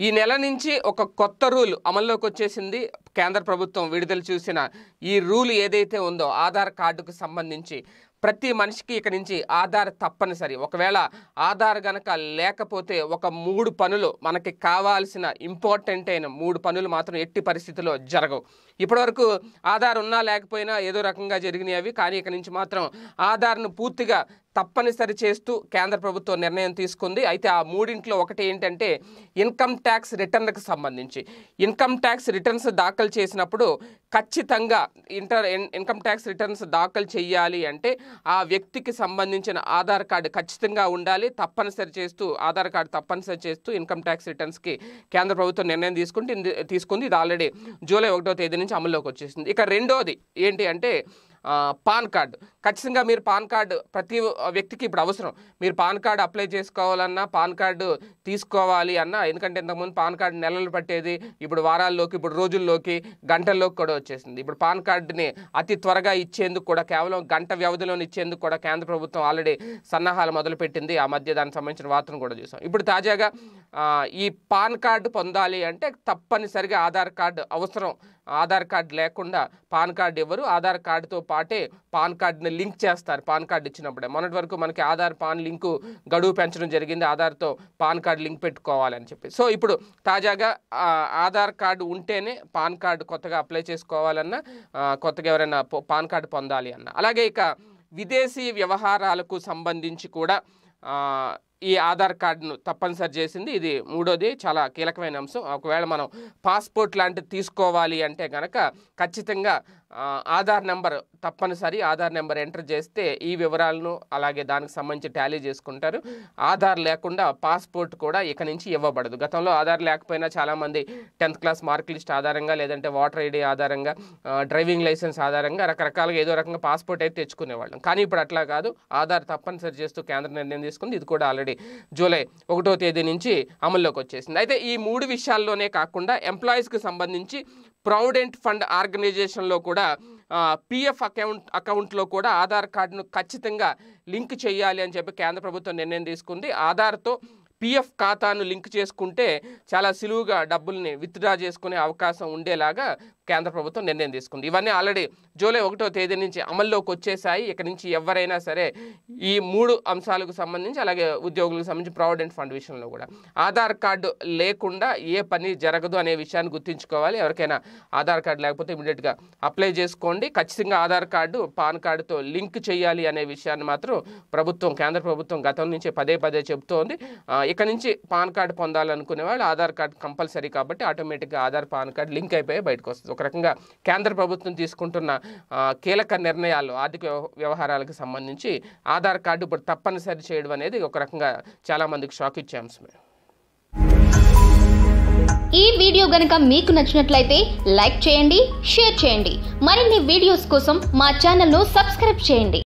ఈ నెల నుంచి ఒక కొత్త రూల్ అమల్లోకి వచ్చేసింది కేంద్ర ప్రభుత్వం విడుదల చూసిన ఈ రూల్ ఏదైతే ఉందో ఆధార్ కార్డుకు సంబంధించి ప్రతి మనిషికి ఇక నుంచి ఆధార్ తప్పనిసరి ఒకవేళ ఆధార్ గనక లేకపోతే ఒక మూడు పనులు మనకి కావాల్సిన ఇంపార్టెంట్ అయిన మూడు పనులు మాత్రం ఎట్టి పరిస్థితిలో జరగవు ఇప్పటివరకు ఆధార్ ఉన్నా లేకపోయినా ఏదో రకంగా జరిగినవి కానీ ఇక నుంచి మాత్రం ఆధార్ను పూర్తిగా తప్పనిసరి చేస్తూ కేంద్ర ప్రభుత్వం నిర్ణయం తీసుకుంది అయితే ఆ మూడింట్లో ఒకటి ఏంటంటే ఇన్కమ్ ట్యాక్స్ రిటర్న్కి సంబంధించి ఇన్కమ్ ట్యాక్స్ రిటర్న్స్ దాఖలు చేసినప్పుడు ఖచ్చితంగా ఇంటర్ ఇన్కమ్ ట్యాక్స్ రిటర్న్స్ దాఖలు చేయాలి అంటే ఆ వ్యక్తికి సంబంధించిన ఆధార్ కార్డు ఖచ్చితంగా ఉండాలి తప్పనిసరి చేస్తూ ఆధార్ కార్డు తప్పనిసరి చేస్తూ ఇన్కమ్ ట్యాక్స్ రిటర్న్స్కి కేంద్ర ప్రభుత్వం నిర్ణయం తీసుకుంటే తీసుకుంది ఇది ఆల్రెడీ జూలై ఒకటో తేదీ నుంచి అమల్లోకి వచ్చేసింది ఇక రెండోది ఏంటి అంటే పాన్ కార్డు ఖచ్చితంగా మీరు పాన్ కార్డు ప్రతి వ్యక్తికి ఇప్పుడు అవసరం మీరు పాన్ కార్డు అప్లై చేసుకోవాలన్నా పాన్ కార్డు తీసుకోవాలి అన్నా ఎందుకంటే ఇంతకుముందు పాన్ కార్డు నెలలు పట్టేది ఇప్పుడు వారాల్లోకి ఇప్పుడు రోజుల్లోకి గంటల్లోకి కూడా వచ్చేసింది ఇప్పుడు పాన్ కార్డుని అతి త్వరగా ఇచ్చేందుకు కూడా కేవలం గంట వ్యవధిలోని ఇచ్చేందుకు కూడా కేంద్ర ప్రభుత్వం ఆల్రెడీ సన్నాహాలు మొదలుపెట్టింది ఆ మధ్య దానికి సంబంధించిన వార్తను కూడా చూసాం ఇప్పుడు తాజాగా ఈ పాన్ కార్డు పొందాలి అంటే తప్పనిసరిగా ఆధార్ కార్డు అవసరం ఆధార్ కార్డు లేకుండా పాన్ కార్డు ఇవ్వరు ఆధార్ కార్డుతో పాటే పాన్ కార్డుని లింక్ చేస్తారు పాన్ కార్డు ఇచ్చినప్పుడే మొన్నటి వరకు మనకి ఆధార్ పాన్ లింకు గడువు పెంచడం జరిగింది ఆధార్తో పాన్ కార్డు లింక్ పెట్టుకోవాలని చెప్పి సో ఇప్పుడు తాజాగా ఆధార్ కార్డు ఉంటేనే పాన్ కార్డు కొత్తగా అప్లై చేసుకోవాలన్నా కొత్తగా ఎవరైనా పాన్ కార్డు పొందాలి అన్న అలాగే ఇక విదేశీ వ్యవహారాలకు సంబంధించి కూడా ఈ ఆధార్ కార్డును తప్పనిసరి చేసింది ఇది మూడోది చాలా కీలకమైన అంశం ఒకవేళ మనం పాస్పోర్ట్ లాంటిది తీసుకోవాలి అంటే కనుక ఖచ్చితంగా ఆధార్ నెంబర్ తప్పనిసరి ఆధార్ నెంబర్ ఎంటర్ చేస్తే ఈ వివరాలను అలాగే దానికి సంబంధించి టాలీ చేసుకుంటారు ఆధార్ లేకుండా పాస్పోర్ట్ కూడా ఇక నుంచి ఇవ్వబడదు గతంలో ఆధార్ లేకపోయినా చాలామంది టెన్త్ క్లాస్ మార్క్ లిస్ట్ ఆధారంగా లేదంటే ఓటర్ ఐడి ఆధారంగా డ్రైవింగ్ లైసెన్స్ ఆధారంగా రకరకాలుగా ఏదో రకంగా పాస్పోర్ట్ అయితే తెచ్చుకునేవాళ్ళం కానీ ఇప్పుడు అట్లా కాదు ఆధార్ తప్పనిసరి చేస్తూ కేంద్ర నిర్ణయం తీసుకుంది ఇది కూడా ఆల్రెడీ జూలై ఒకటో తేదీ నుంచి అమల్లోకి వచ్చేసింది అయితే ఈ మూడు విషయాల్లోనే కాకుండా ఎంప్లాయీస్కి సంబంధించి ప్రావిడెంట్ ఫండ్ ఆర్గనైజేషన్లో కూడా పిఎఫ్ అకౌంట్ అకౌంట్లో కూడా ఆధార్ కార్డును ఖచ్చితంగా లింక్ చేయాలి అని చెప్పి కేంద్ర ప్రభుత్వం నిర్ణయం తీసుకుంది ఆధార్తో పిఎఫ్ ఖాతాను లింక్ చేసుకుంటే చాలా సులువుగా డబ్బుల్ని విత్డ్రా చేసుకునే అవకాశం ఉండేలాగా కేంద్ర ప్రభుత్వం నిర్ణయం తీసుకుంది ఇవన్నీ ఆల్రెడీ జూలై ఒకటో తేదీ నుంచి అమల్లోకి వచ్చేసాయి ఇక్కడ నుంచి ఎవరైనా సరే ఈ మూడు అంశాలకు సంబంధించి అలాగే ఉద్యోగులకు సంబంధించి ప్రావిడెంట్ ఫండ్ విషయంలో కూడా ఆధార్ కార్డు లేకుండా ఏ పని జరగదు అనే విషయాన్ని గుర్తుంచుకోవాలి ఎవరికైనా ఆధార్ కార్డు లేకపోతే ఇమీడియట్గా అప్లై చేసుకోండి ఖచ్చితంగా ఆధార్ కార్డు పాన్ కార్డుతో లింక్ చేయాలి అనే విషయాన్ని మాత్రం ప్రభుత్వం కేంద్ర ప్రభుత్వం గతం నుంచి పదే పదే చెబుతోంది ఇక్కడ నుంచి పాన్ కార్డు పొందాలనుకునే వాళ్ళు ఆధార్ కార్డు కంపల్సరీ కాబట్టి ఆటోమేటిక్గా ఆధార్ పాన్ కార్డు లింక్ అయిపోయి బయటకు వస్తుంది ఒక రకంగా కేంద్ర ప్రభుత్వం తీసుకుంటున్న కీలక నిర్ణయాలు ఆర్థిక వ్యవహారాలకు సంబంధించి ఆధార్ కార్డు ఇప్పుడు తప్పనిసరి చేయడం అనేది ఒక రకంగా చాలామందికి షాక్ ఇచ్చే అంశమే ఈ వీడియో గనక మీకు నచ్చినట్లయితే లైక్ చేయండి షేర్ చేయండి మరిన్ని వీడియోస్ కోసం మా ఛానల్ను సబ్స్క్రైబ్ చేయండి